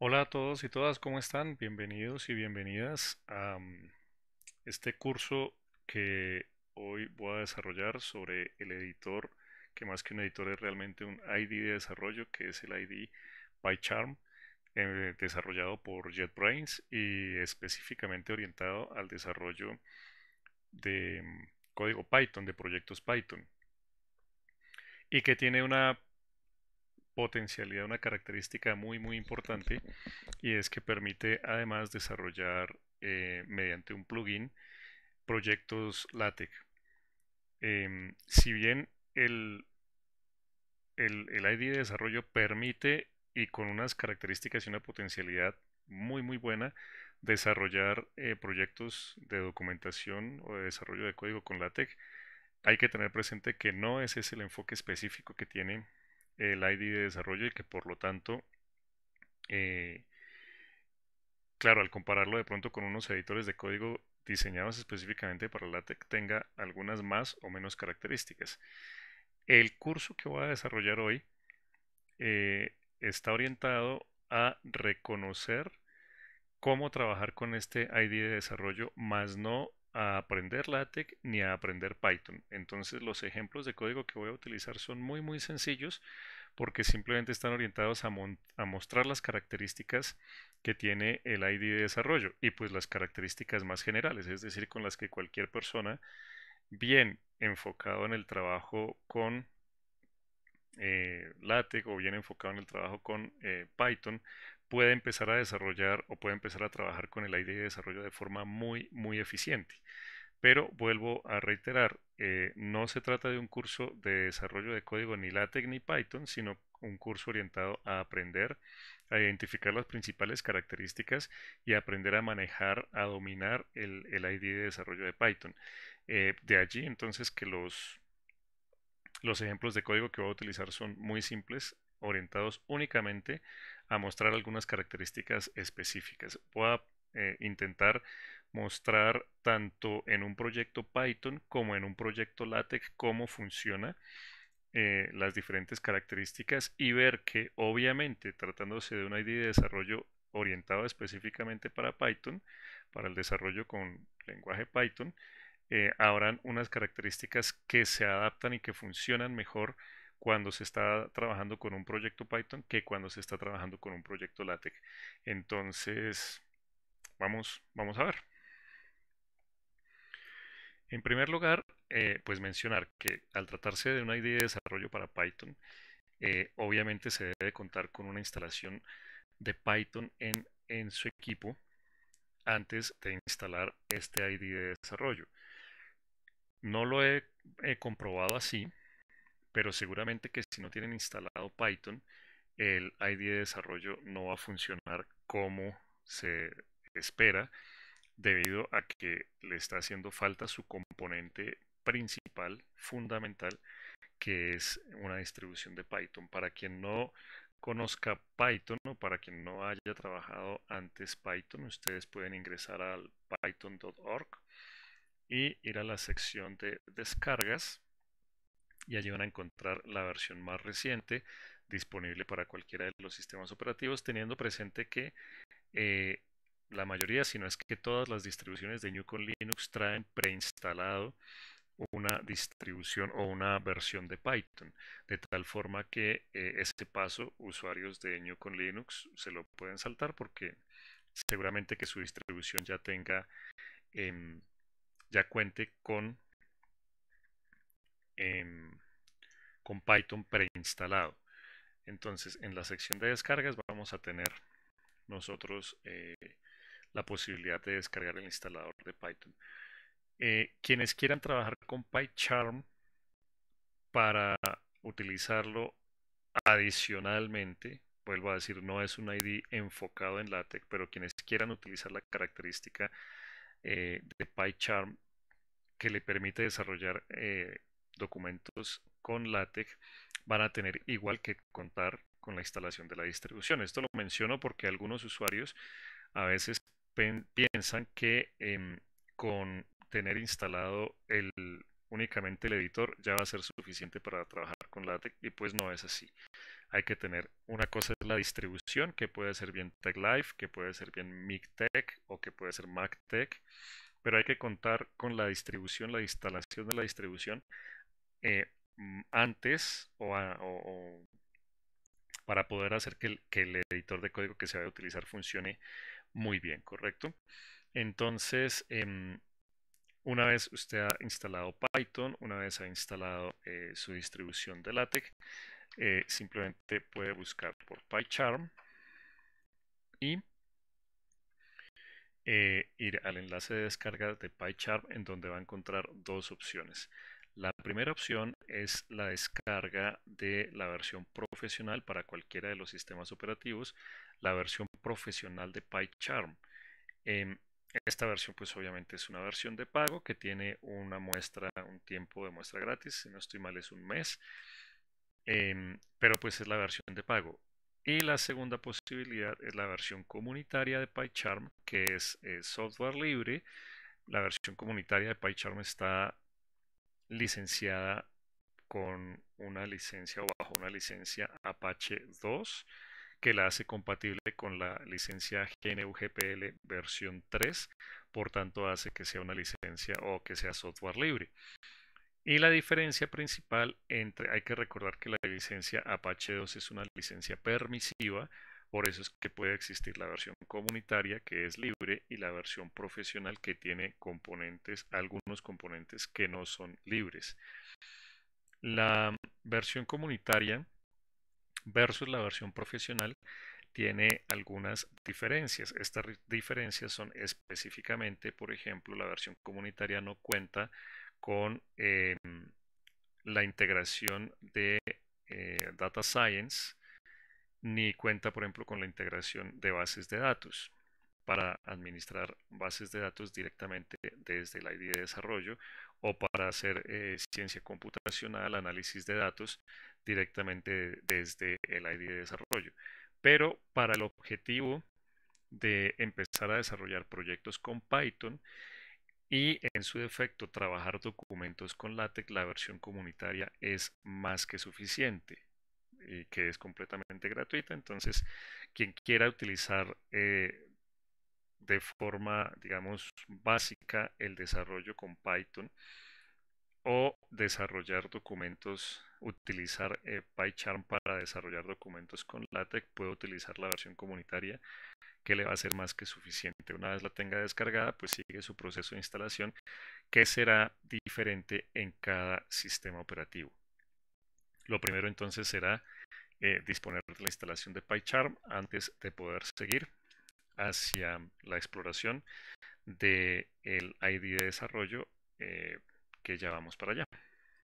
Hola a todos y todas, ¿cómo están? Bienvenidos y bienvenidas a mm, este curso que hoy voy a desarrollar sobre el editor, que más que un editor es realmente un ID de desarrollo, que es el ID PyCharm, eh, desarrollado por JetBrains y específicamente orientado al desarrollo de mm, código Python, de proyectos Python, y que tiene una potencialidad, una característica muy muy importante y es que permite además desarrollar eh, mediante un plugin proyectos LaTeX. Em, si bien el, el, ID de desarrollo permite y con unas características y una potencialidad muy muy buena desarrollar eh, proyectos de documentación o de desarrollo de código con LaTeX, hay que tener presente que no ese es el enfoque específico que tiene el ID de desarrollo y que por lo tanto, eh, claro, al compararlo de pronto con unos editores de código diseñados específicamente para LaTeX, tenga algunas más o menos características. El curso que voy a desarrollar hoy eh, está orientado a reconocer cómo trabajar con este ID de desarrollo, más no a aprender LaTeX ni a aprender Python. Entonces los ejemplos de código que voy a utilizar son muy muy sencillos porque simplemente están orientados a, mostrar las características que tiene el ID de desarrollo y pues las características más generales, es decir, con las que cualquier persona bien enfocado en el trabajo con eh, LaTeX o bien enfocado en el trabajo con eh, Python puede empezar a desarrollar o puede empezar a trabajar con el ID de desarrollo de forma muy, muy eficiente. Pero vuelvo a reiterar, eh, no se trata de un curso de desarrollo de código ni LaTeX ni Python, sino un curso orientado a aprender a identificar las principales características y aprender a manejar, a dominar el, ID de desarrollo de Python. Eh, de allí entonces que los, los ejemplos de código que voy a utilizar son muy simples, orientados únicamente a mostrar algunas características específicas. Eh, intentar mostrar tanto en un proyecto Python como en un proyecto LaTeX cómo funciona eh, las diferentes características y ver que obviamente tratándose de una ID de desarrollo orientado específicamente para Python, para el desarrollo con lenguaje Python, eh, habrán unas características que se adaptan y que funcionan mejor cuando se está trabajando con un proyecto Python que cuando se está trabajando con un proyecto LaTeX. Entonces, vamos, a ver. En primer lugar, eh, pues mencionar que al tratarse de un ID de desarrollo para Python, eh, obviamente se debe contar con una instalación de Python en, en su equipo antes de instalar este ID de desarrollo. No lo he, he, comprobado así, pero seguramente que si no tienen instalado Python, el ID de desarrollo no va a funcionar como se espera debido a que le está haciendo falta su componente principal, fundamental, que es una distribución de Python. Para quien no conozca Python o para quien no haya trabajado antes Python, ustedes pueden ingresar al python.org y ir a la sección de descargas y allí van a encontrar la versión más reciente disponible para cualquiera de los sistemas operativos, teniendo presente que eh, la mayoría, sino es que todas las distribuciones de New con Linux traen preinstalado una distribución o una versión de Python, de tal forma que eh, ese paso usuarios de New con Linux se lo pueden saltar porque seguramente que su distribución ya tenga, em, ya cuente con, em, con Python preinstalado. Entonces, en la sección de descargas vamos a tener nosotros eh, la posibilidad de descargar el instalador de Python. Eh, quienes quieran trabajar con PyCharm para utilizarlo adicionalmente, vuelvo a decir, no es un ID enfocado en LaTeX, pero quienes quieran utilizar la característica eh, de PyCharm que le permite desarrollar eh, documentos con LaTeX, van a tener igual que contar con la instalación de la distribución. Esto lo menciono porque algunos usuarios a veces piensan que em, con tener instalado el, únicamente el editor ya va a ser suficiente para trabajar con LaTeX y pues no es así. Hay que tener una cosa es la distribución que puede ser bien Live que puede ser bien MicTech o que puede ser MacTech, pero hay que contar con la distribución, la instalación de la distribución eh, antes o, para poder hacer que el, que el editor de código que se vaya a utilizar funcione muy bien, ¿correcto? Entonces, em, una vez usted ha instalado Python, una vez ha instalado eh, su distribución de LaTeX, eh, simplemente puede buscar por PyCharm y eh, ir al enlace de descarga de PyCharm en donde va a encontrar dos opciones. La primera opción es la descarga de la versión profesional para cualquiera de los sistemas operativos la versión profesional de PyCharm. Em, esta versión pues obviamente es una versión de pago que tiene una muestra, un tiempo de muestra gratis, si no estoy mal es un mes, em, pero pues es la versión de pago. Y la segunda posibilidad es la versión comunitaria de PyCharm, que es software libre. La versión comunitaria de PyCharm está licenciada con una licencia o bajo una licencia Apache 2 que la hace compatible con la licencia GNU GPL versión 3, por tanto hace que sea una licencia o que sea software libre. Y la diferencia principal entre, hay que recordar que la licencia Apache 2 es una licencia permisiva, por eso es que puede existir la versión comunitaria que es libre y la versión profesional que tiene componentes, algunos componentes que no son libres. La versión comunitaria versus la versión profesional tiene algunas diferencias. Estas diferencias son específicamente, por ejemplo, la versión comunitaria no cuenta con eh, la integración de eh, data science ni cuenta, por ejemplo, con la integración de bases de datos para administrar bases de datos directamente desde la ID de desarrollo o para hacer eh, ciencia computacional, análisis de datos directamente desde el ID de desarrollo. Pero para el objetivo de empezar a desarrollar proyectos con Python y en su defecto trabajar documentos con LaTeX, la versión comunitaria es más que suficiente y eh, que es completamente gratuita. Entonces, quien quiera utilizar eh, de forma, digamos, básica el desarrollo con Python o desarrollar documentos, utilizar eh, PyCharm para desarrollar documentos con LaTeX, puede utilizar la versión comunitaria que le va a ser más que suficiente. Una vez la tenga descargada, pues sigue su proceso de instalación que será diferente en cada sistema operativo. Lo primero entonces será eh, disponer de la instalación de PyCharm antes de poder seguir hacia la exploración del ID de desarrollo eh, que ya vamos para allá.